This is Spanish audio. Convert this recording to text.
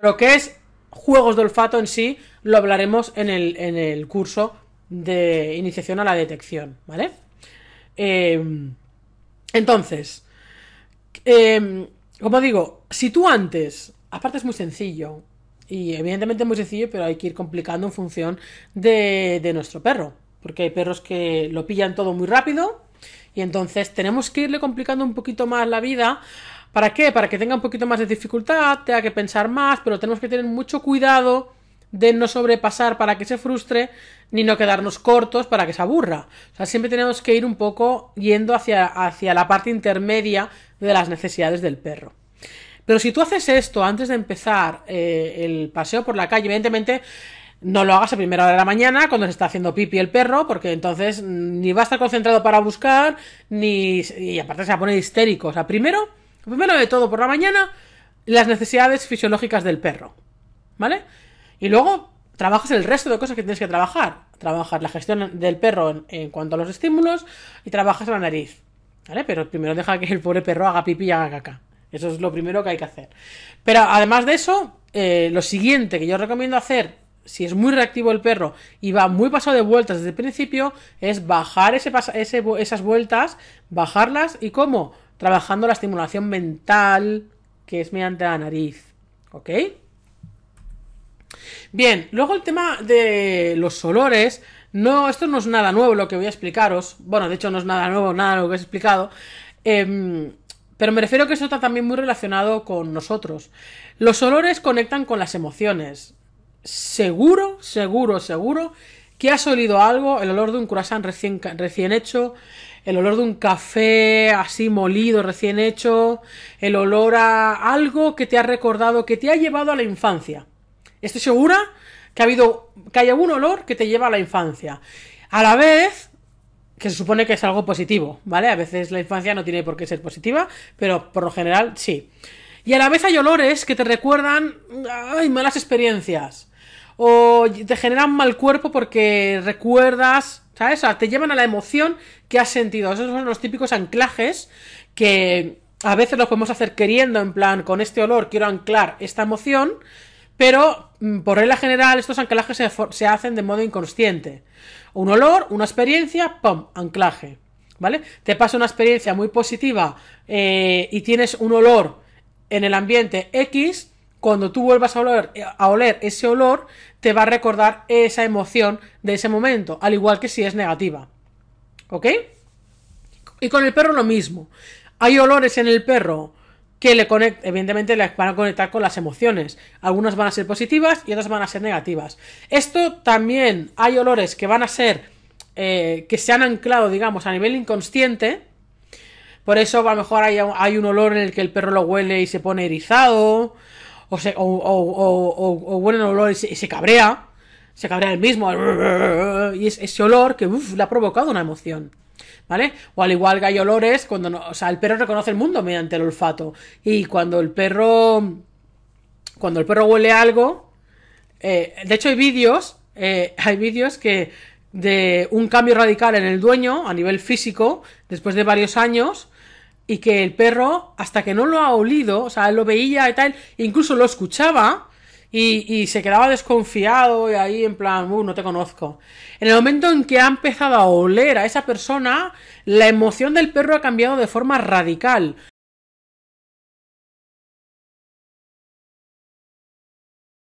Lo que es juegos de olfato en sí lo hablaremos en el, en el curso de iniciación a la detección, ¿vale? Em, entonces, em, como digo, si tú antes, aparte es muy sencillo, y evidentemente es muy sencillo, pero hay que ir complicando en función de, de nuestro perro, porque hay perros que lo pillan todo muy rápido, y entonces tenemos que irle complicando un poquito más la vida ¿Para qué? Para que tenga un poquito más de dificultad, tenga que pensar más, pero tenemos que tener mucho cuidado de no sobrepasar para que se frustre, ni no quedarnos cortos para que se aburra. O sea, siempre tenemos que ir un poco yendo hacia, hacia la parte intermedia de las necesidades del perro. Pero si tú haces esto antes de empezar eh, el paseo por la calle, evidentemente no lo hagas a primera hora de la mañana cuando se está haciendo pipi el perro, porque entonces mm, ni va a estar concentrado para buscar, ni. y aparte se va a poner histérico. O sea, primero Primero de todo, por la mañana, las necesidades fisiológicas del perro. ¿Vale? Y luego trabajas el resto de cosas que tienes que trabajar. Trabajas la gestión del perro en, cuanto a los estímulos y trabajas la nariz. ¿Vale? Pero primero deja que el pobre perro haga pipí y haga caca. Eso es lo primero que hay que hacer. Pero además de eso, eh, lo siguiente que yo recomiendo hacer, si es muy reactivo el perro y va muy pasado de vueltas desde el principio, es bajar ese, ese esas vueltas, bajarlas y cómo? trabajando la estimulación mental, que es mediante la nariz. ¿Ok? Bien, luego el tema de los olores. No, esto no es nada nuevo lo que voy a explicaros. Bueno, de hecho no es nada nuevo, nada lo que he explicado. Em, pero me refiero que eso está también muy relacionado con nosotros. Los olores conectan con las emociones. Seguro, seguro, seguro que has olido algo? El olor de un croissant recién, recién hecho, el olor de un café así molido, recién hecho, el olor a algo que te ha recordado, que te ha llevado a la infancia. Estoy segura que ha habido, que hay algún olor que te lleva a la infancia. A la vez, que se supone que es algo positivo, ¿vale? A veces la infancia no tiene por qué ser positiva, pero por lo general sí. Y a la vez hay olores que te recuerdan ay, malas experiencias o te generan mal cuerpo porque recuerdas, ¿sabes? O te llevan a la emoción que has sentido. Esos son los típicos anclajes que a veces los podemos hacer queriendo, en plan, con este olor quiero anclar esta emoción, pero mm, por regla general estos anclajes se, hacen de modo inconsciente. Un olor, una experiencia, ¡pum! Anclaje. ¿Vale? Te pasa una experiencia muy positiva eh, y tienes un olor en el ambiente X, cuando tú vuelvas a oler, ese olor, te va a recordar esa emoción de ese momento, al igual que si es negativa. ¿Ok? Y con el perro lo mismo. Hay olores en el perro que le evidentemente le van a conectar con las emociones. Algunas van a ser positivas y otras van a ser negativas. Esto también hay olores que van a ser eh, que se han anclado, digamos, a nivel inconsciente. Por eso a lo mejor hay un olor en el que el perro lo huele y se pone erizado o, se, o, o, o huele un olor y se, cabrea, se cabrea el mismo, y es, ese olor que le ha provocado una emoción. ¿Vale? O al igual que hay olores cuando o sea, el perro reconoce el mundo mediante el olfato. Y cuando el perro. Cuando el perro huele algo. Eh, de hecho, hay vídeos. Eh, hay vídeos que. de un cambio radical en el dueño a nivel físico. Después de varios años y que el perro, hasta que no lo ha olido, o sea, él lo veía y tal, incluso lo escuchaba y, se quedaba desconfiado y ahí en plan, uh, no te conozco. En el momento en que ha empezado a oler a esa persona, la emoción del perro ha cambiado de forma radical.